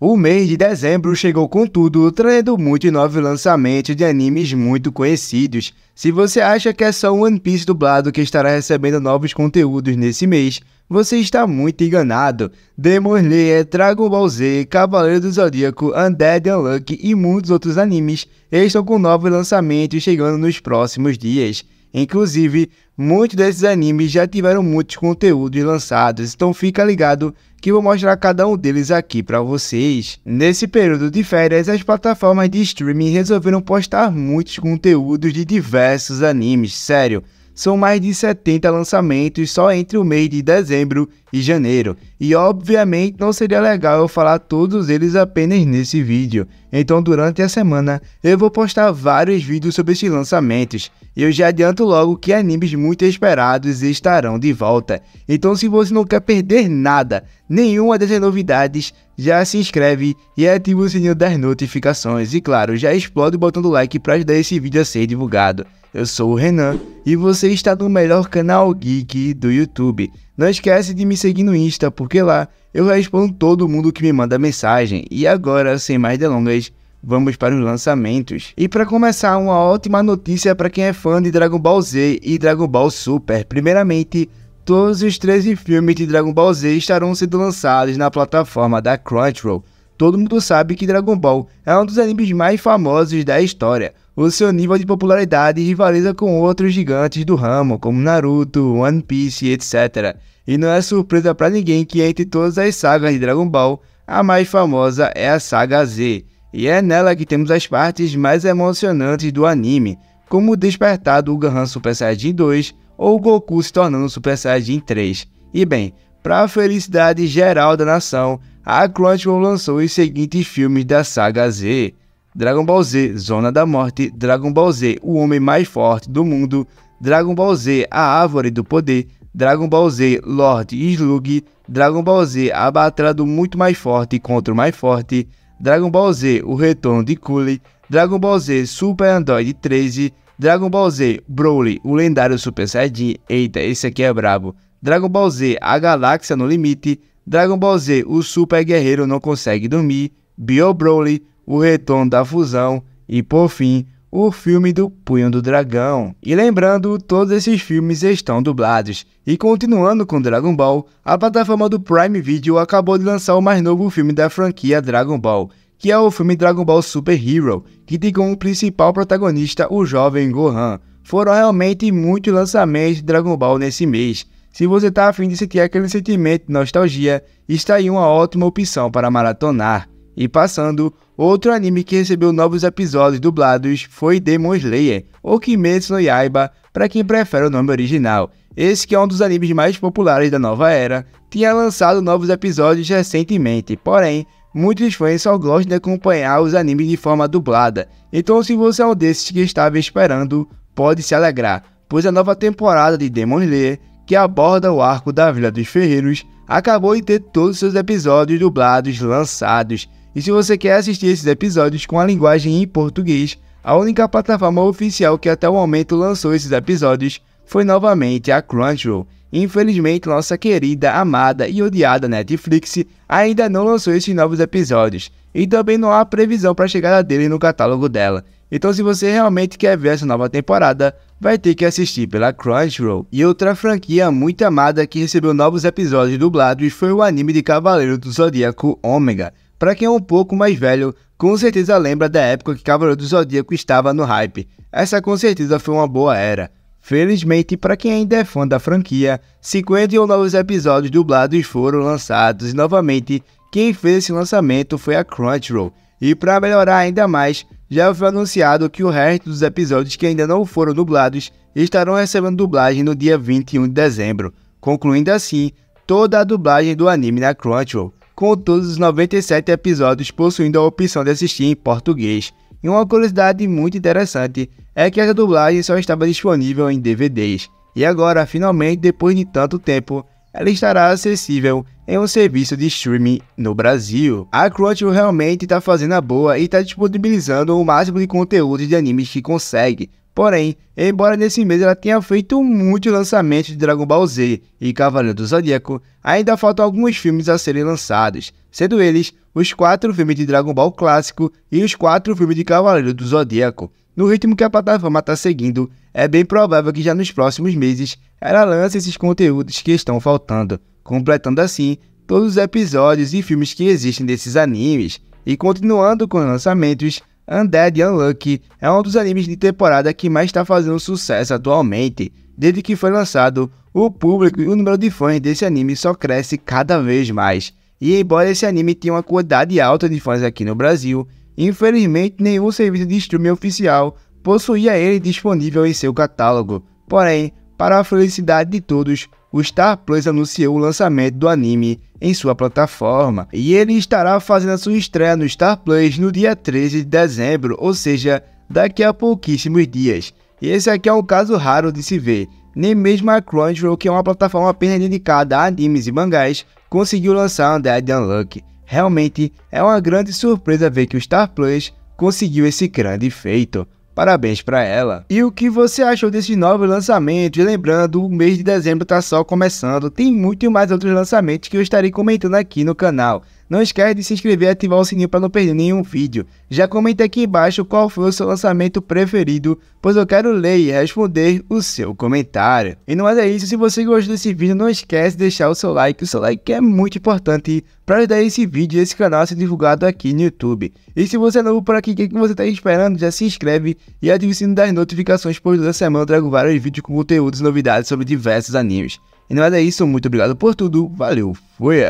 O mês de dezembro chegou com tudo, trazendo muitos novos lançamentos de animes muito conhecidos. Se você acha que é só One Piece dublado que estará recebendo novos conteúdos nesse mês, você está muito enganado. Demon Slayer, Dragon Ball Z, Cavaleiro do Zodíaco, Undead Unlucky e muitos outros animes estão com novos lançamentos chegando nos próximos dias. Inclusive, muitos desses animes já tiveram muitos conteúdos lançados, então fica ligado que vou mostrar cada um deles aqui para vocês. Nesse período de férias, as plataformas de streaming resolveram postar muitos conteúdos de diversos animes, sério são mais de 70 lançamentos só entre o mês de dezembro e janeiro, e obviamente não seria legal eu falar todos eles apenas nesse vídeo, então durante a semana eu vou postar vários vídeos sobre esses lançamentos, e eu já adianto logo que animes muito esperados estarão de volta, então se você não quer perder nada, nenhuma dessas novidades, já se inscreve e ativa o sininho das notificações, e claro, já explode o botão do like para ajudar esse vídeo a ser divulgado eu sou o Renan e você está no melhor canal geek do YouTube. Não esquece de me seguir no Insta, porque lá eu respondo todo mundo que me manda mensagem. E agora, sem mais delongas, vamos para os lançamentos. E para começar, uma ótima notícia para quem é fã de Dragon Ball Z e Dragon Ball Super. Primeiramente, todos os 13 filmes de Dragon Ball Z estarão sendo lançados na plataforma da Crunchyroll. Todo mundo sabe que Dragon Ball é um dos animes mais famosos da história o seu nível de popularidade rivaliza com outros gigantes do ramo, como Naruto, One Piece, etc. E não é surpresa para ninguém que entre todas as sagas de Dragon Ball, a mais famosa é a Saga Z, e é nela que temos as partes mais emocionantes do anime, como o despertar do Gohan Super Saiyajin 2 ou Goku se tornando Super Saiyajin 3. E bem, para a felicidade geral da nação, a Crunchyroll lançou os seguintes filmes da Saga Z. Dragon Ball Z Zona da Morte, Dragon Ball Z O Homem Mais Forte do Mundo, Dragon Ball Z A Árvore do Poder, Dragon Ball Z Lord Slug, Dragon Ball Z A Batalha do Muito Mais Forte contra o Mais Forte, Dragon Ball Z O Retorno de Coolie, Dragon Ball Z Super Android 13, Dragon Ball Z Broly O Lendário Super Saiyajin, eita esse aqui é brabo, Dragon Ball Z A Galáxia no Limite, Dragon Ball Z O Super Guerreiro Não Consegue Dormir, Bio Broly, o retorno da fusão e, por fim, o filme do Punho do Dragão. E lembrando, todos esses filmes estão dublados. E continuando com Dragon Ball, a plataforma do Prime Video acabou de lançar o mais novo filme da franquia Dragon Ball, que é o filme Dragon Ball Super Hero, que tem como principal protagonista o jovem Gohan. Foram realmente muitos lançamentos de Dragon Ball nesse mês. Se você está afim de sentir aquele sentimento de nostalgia, está aí uma ótima opção para maratonar. E passando, outro anime que recebeu novos episódios dublados foi Demon Slayer, ou Kimetsu no Yaiba, para quem prefere o nome original. Esse que é um dos animes mais populares da nova era, tinha lançado novos episódios recentemente, porém, muitos fãs só gostam de acompanhar os animes de forma dublada, então se você é um desses que estava esperando, pode se alegrar, pois a nova temporada de Demon Slayer, que aborda o arco da Vila dos Ferreiros, acabou de ter todos seus episódios dublados lançados, e se você quer assistir esses episódios com a linguagem em português, a única plataforma oficial que até o momento lançou esses episódios foi novamente a Crunchyroll. Infelizmente, nossa querida, amada e odiada Netflix ainda não lançou esses novos episódios, e também não há previsão para a chegada dele no catálogo dela. Então, se você realmente quer ver essa nova temporada, vai ter que assistir pela Crunchyroll. E outra franquia muito amada que recebeu novos episódios dublados foi o anime de Cavaleiro do Zodíaco Ômega. Para quem é um pouco mais velho, com certeza lembra da época que Cavaleiro do Zodíaco estava no hype. Essa com certeza foi uma boa era. Felizmente, para quem ainda é fã da franquia, 51 novos episódios dublados foram lançados e novamente quem fez esse lançamento foi a Crunchyroll. E para melhorar ainda mais, já foi anunciado que o resto dos episódios que ainda não foram dublados estarão recebendo dublagem no dia 21 de dezembro, concluindo assim toda a dublagem do anime na Crunchyroll com todos os 97 episódios possuindo a opção de assistir em português. E uma curiosidade muito interessante é que essa dublagem só estava disponível em DVDs, e agora, finalmente, depois de tanto tempo, ela estará acessível em um serviço de streaming no Brasil. A Crunchyroll realmente está fazendo a boa e está disponibilizando o máximo de conteúdos de animes que consegue, Porém, embora nesse mês ela tenha feito muitos lançamentos de Dragon Ball Z e Cavaleiro do Zodíaco, ainda faltam alguns filmes a serem lançados, sendo eles os quatro filmes de Dragon Ball clássico e os quatro filmes de Cavaleiro do Zodíaco. No ritmo que a plataforma está seguindo, é bem provável que já nos próximos meses ela lance esses conteúdos que estão faltando, completando assim todos os episódios e filmes que existem desses animes. E continuando com lançamentos, Undead Unlucky é um dos animes de temporada que mais está fazendo sucesso atualmente. Desde que foi lançado, o público e o número de fãs desse anime só cresce cada vez mais. E embora esse anime tenha uma quantidade alta de fãs aqui no Brasil, infelizmente nenhum serviço de streaming oficial possuía ele disponível em seu catálogo. Porém, para a felicidade de todos, o Star Plus anunciou o lançamento do anime em sua plataforma, e ele estará fazendo a sua estreia no Star Plus no dia 13 de dezembro, ou seja, daqui a pouquíssimos dias. E esse aqui é um caso raro de se ver, nem mesmo a Crunchyroll, que é uma plataforma apenas dedicada a animes e mangás, conseguiu lançar Undead Unlucky. Realmente é uma grande surpresa ver que o Star Plus conseguiu esse grande feito. Parabéns para ela. E o que você achou desse novo lançamento? E lembrando, o mês de dezembro tá só começando, tem muito mais outros lançamentos que eu estarei comentando aqui no canal. Não esquece de se inscrever e ativar o sininho para não perder nenhum vídeo. Já comenta aqui embaixo qual foi o seu lançamento preferido, pois eu quero ler e responder o seu comentário. E não é isso, se você gostou desse vídeo, não esquece de deixar o seu like, o seu like é muito importante para ajudar esse vídeo e esse canal a ser divulgado aqui no YouTube. E se você é novo por aqui, o que, você está esperando? Já se inscreve e ative o sininho das notificações, pois toda semana eu trago vários vídeos com conteúdos e novidades sobre diversos animes. E não é isso, muito obrigado por tudo, valeu, fui!